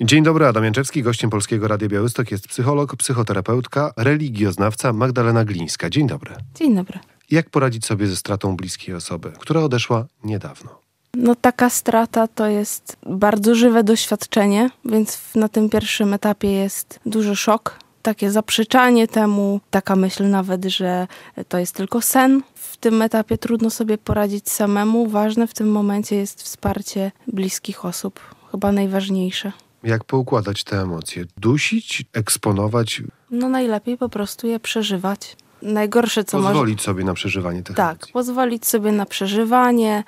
Dzień dobry, Adam Janczewski. Gościem Polskiego Radia Białystok jest psycholog, psychoterapeutka, religioznawca Magdalena Glińska. Dzień dobry. Dzień dobry. Jak poradzić sobie ze stratą bliskiej osoby, która odeszła niedawno? No taka strata to jest bardzo żywe doświadczenie, więc na tym pierwszym etapie jest duży szok, takie zaprzeczanie temu, taka myśl nawet, że to jest tylko sen. W tym etapie trudno sobie poradzić samemu. Ważne w tym momencie jest wsparcie bliskich osób, chyba najważniejsze. Jak poukładać te emocje? Dusić, eksponować? No najlepiej po prostu je przeżywać. Najgorsze, co pozwolić Pozwolić sobie na przeżywanie tych tak, emocji. Tak, pozwolić sobie na przeżywanie,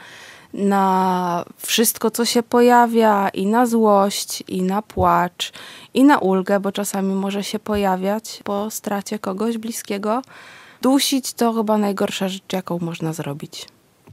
na wszystko, co się pojawia, i na złość, i na płacz, i na ulgę, bo czasami może się pojawiać po stracie kogoś bliskiego. Dusić to chyba najgorsza rzecz, jaką można zrobić.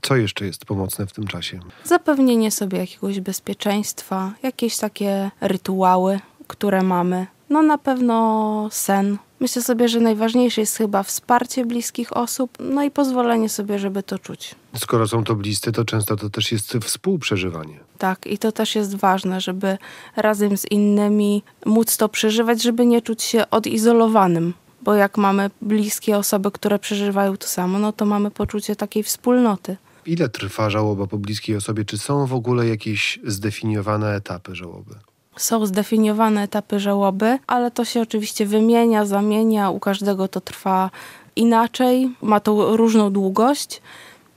Co jeszcze jest pomocne w tym czasie? Zapewnienie sobie jakiegoś bezpieczeństwa, jakieś takie rytuały, które mamy. No na pewno sen. Myślę sobie, że najważniejsze jest chyba wsparcie bliskich osób, no i pozwolenie sobie, żeby to czuć. Skoro są to bliscy, to często to też jest współprzeżywanie. Tak, i to też jest ważne, żeby razem z innymi móc to przeżywać, żeby nie czuć się odizolowanym bo jak mamy bliskie osoby, które przeżywają to samo, no to mamy poczucie takiej wspólnoty. Ile trwa żałoba po bliskiej osobie? Czy są w ogóle jakieś zdefiniowane etapy żałoby? Są zdefiniowane etapy żałoby, ale to się oczywiście wymienia, zamienia, u każdego to trwa inaczej, ma to różną długość.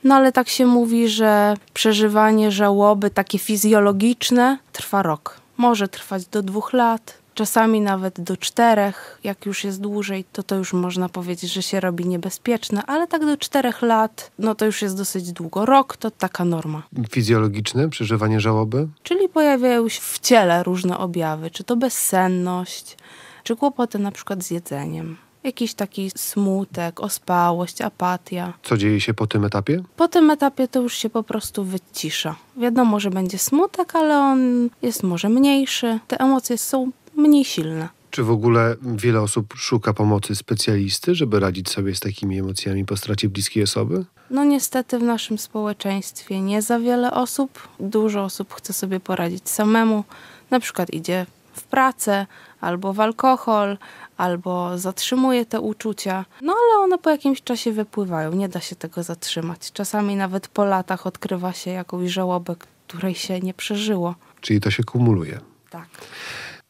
No ale tak się mówi, że przeżywanie żałoby takie fizjologiczne trwa rok. Może trwać do dwóch lat, czasami nawet do czterech, jak już jest dłużej, to to już można powiedzieć, że się robi niebezpieczne, ale tak do czterech lat, no to już jest dosyć długo. Rok to taka norma. Fizjologiczne przeżywanie żałoby? Czyli pojawiają się w ciele różne objawy, czy to bezsenność, czy kłopoty na przykład z jedzeniem jakiś taki smutek, ospałość, apatia. Co dzieje się po tym etapie? Po tym etapie to już się po prostu wycisza. Wiadomo, że będzie smutek, ale on jest może mniejszy. Te emocje są mniej silne. Czy w ogóle wiele osób szuka pomocy specjalisty, żeby radzić sobie z takimi emocjami po stracie bliskiej osoby? No niestety w naszym społeczeństwie nie za wiele osób. Dużo osób chce sobie poradzić samemu. Na przykład idzie w pracę, albo w alkohol, albo zatrzymuje te uczucia. No ale one po jakimś czasie wypływają, nie da się tego zatrzymać. Czasami nawet po latach odkrywa się jakąś żałobę, której się nie przeżyło. Czyli to się kumuluje. Tak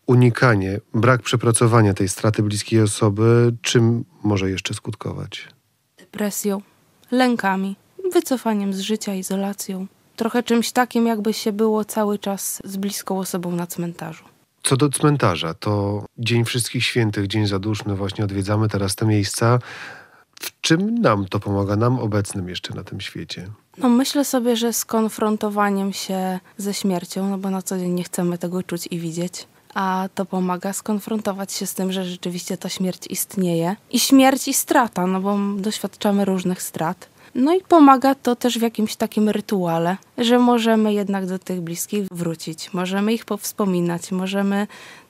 unikanie, brak przepracowania tej straty bliskiej osoby, czym może jeszcze skutkować? Depresją, lękami, wycofaniem z życia, izolacją. Trochę czymś takim, jakby się było cały czas z bliską osobą na cmentarzu. Co do cmentarza, to Dzień Wszystkich Świętych, Dzień Zaduszny, właśnie odwiedzamy teraz te miejsca. W czym nam to pomaga, nam obecnym jeszcze na tym świecie? No myślę sobie, że skonfrontowaniem się ze śmiercią, no bo na co dzień nie chcemy tego czuć i widzieć a to pomaga skonfrontować się z tym, że rzeczywiście ta śmierć istnieje. I śmierć i strata, no bo doświadczamy różnych strat. No i pomaga to też w jakimś takim rytuale, że możemy jednak do tych bliskich wrócić, możemy ich powspominać, możemy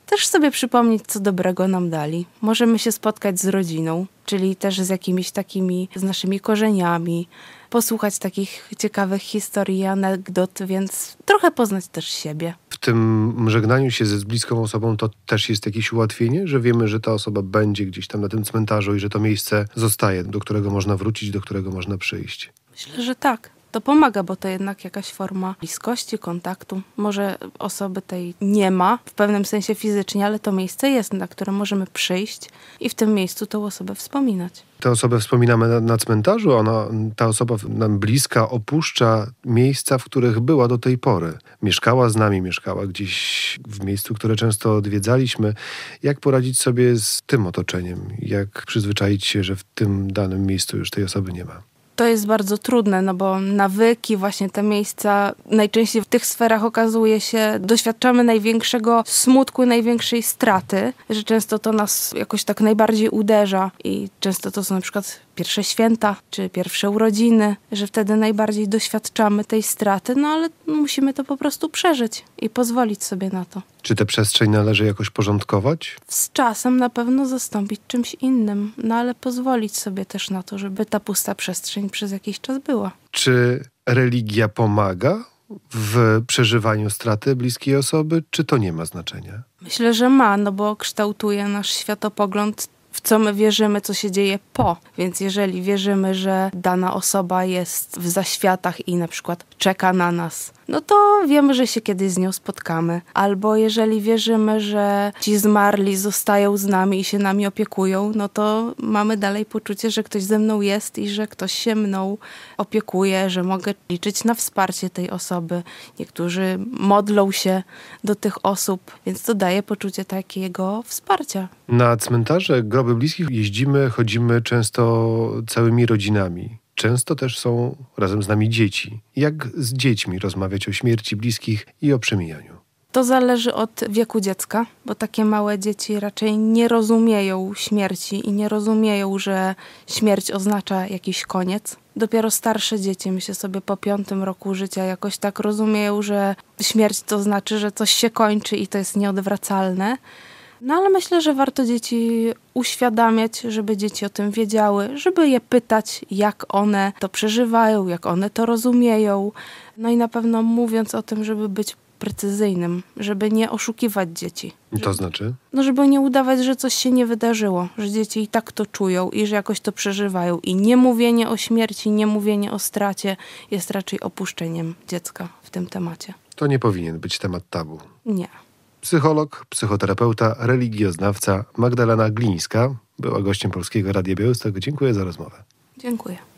też sobie przypomnieć, co dobrego nam dali. Możemy się spotkać z rodziną, czyli też z jakimiś takimi, z naszymi korzeniami, posłuchać takich ciekawych historii anegdot, więc trochę poznać też siebie. W tym żegnaniu się ze bliską osobą to też jest jakieś ułatwienie, że wiemy, że ta osoba będzie gdzieś tam na tym cmentarzu i że to miejsce zostaje, do którego można wrócić, do którego można przyjść. Myślę, że tak to pomaga, bo to jednak jakaś forma bliskości, kontaktu. Może osoby tej nie ma w pewnym sensie fizycznie, ale to miejsce jest, na które możemy przyjść i w tym miejscu tą osobę wspominać. Tę osobę wspominamy na, na cmentarzu, ona, ta osoba nam bliska opuszcza miejsca, w których była do tej pory. Mieszkała z nami, mieszkała gdzieś w miejscu, które często odwiedzaliśmy. Jak poradzić sobie z tym otoczeniem? Jak przyzwyczaić się, że w tym danym miejscu już tej osoby nie ma? to jest bardzo trudne, no bo nawyki, właśnie te miejsca, najczęściej w tych sferach okazuje się, doświadczamy największego smutku, największej straty, że często to nas jakoś tak najbardziej uderza i często to są na przykład pierwsze święta czy pierwsze urodziny, że wtedy najbardziej doświadczamy tej straty, no ale musimy to po prostu przeżyć i pozwolić sobie na to. Czy tę przestrzeń należy jakoś porządkować? Z czasem na pewno zastąpić czymś innym, no ale pozwolić sobie też na to, żeby ta pusta przestrzeń przez jakiś czas była. Czy religia pomaga w przeżywaniu straty bliskiej osoby, czy to nie ma znaczenia? Myślę, że ma, no bo kształtuje nasz światopogląd w co my wierzymy, co się dzieje po. Więc jeżeli wierzymy, że dana osoba jest w zaświatach i na przykład czeka na nas, no to wiemy, że się kiedyś z nią spotkamy. Albo jeżeli wierzymy, że ci zmarli zostają z nami i się nami opiekują, no to mamy dalej poczucie, że ktoś ze mną jest i że ktoś się mną opiekuje, że mogę liczyć na wsparcie tej osoby. Niektórzy modlą się do tych osób, więc to daje poczucie takiego wsparcia. Na cmentarze groby bliskich jeździmy, chodzimy często całymi rodzinami. Często też są razem z nami dzieci. Jak z dziećmi rozmawiać o śmierci bliskich i o przemijaniu? To zależy od wieku dziecka, bo takie małe dzieci raczej nie rozumieją śmierci i nie rozumieją, że śmierć oznacza jakiś koniec. Dopiero starsze dzieci, myślę sobie, po piątym roku życia jakoś tak rozumieją, że śmierć to znaczy, że coś się kończy i to jest nieodwracalne. No ale myślę, że warto dzieci uświadamiać, żeby dzieci o tym wiedziały, żeby je pytać, jak one to przeżywają, jak one to rozumieją. No i na pewno mówiąc o tym, żeby być precyzyjnym, żeby nie oszukiwać dzieci. To znaczy? No, żeby nie udawać, że coś się nie wydarzyło, że dzieci i tak to czują i że jakoś to przeżywają. I nie mówienie o śmierci, nie mówienie o stracie jest raczej opuszczeniem dziecka w tym temacie. To nie powinien być temat tabu. Nie. Psycholog, psychoterapeuta, religioznawca Magdalena Glińska była gościem Polskiego Radia Białystok. Dziękuję za rozmowę. Dziękuję.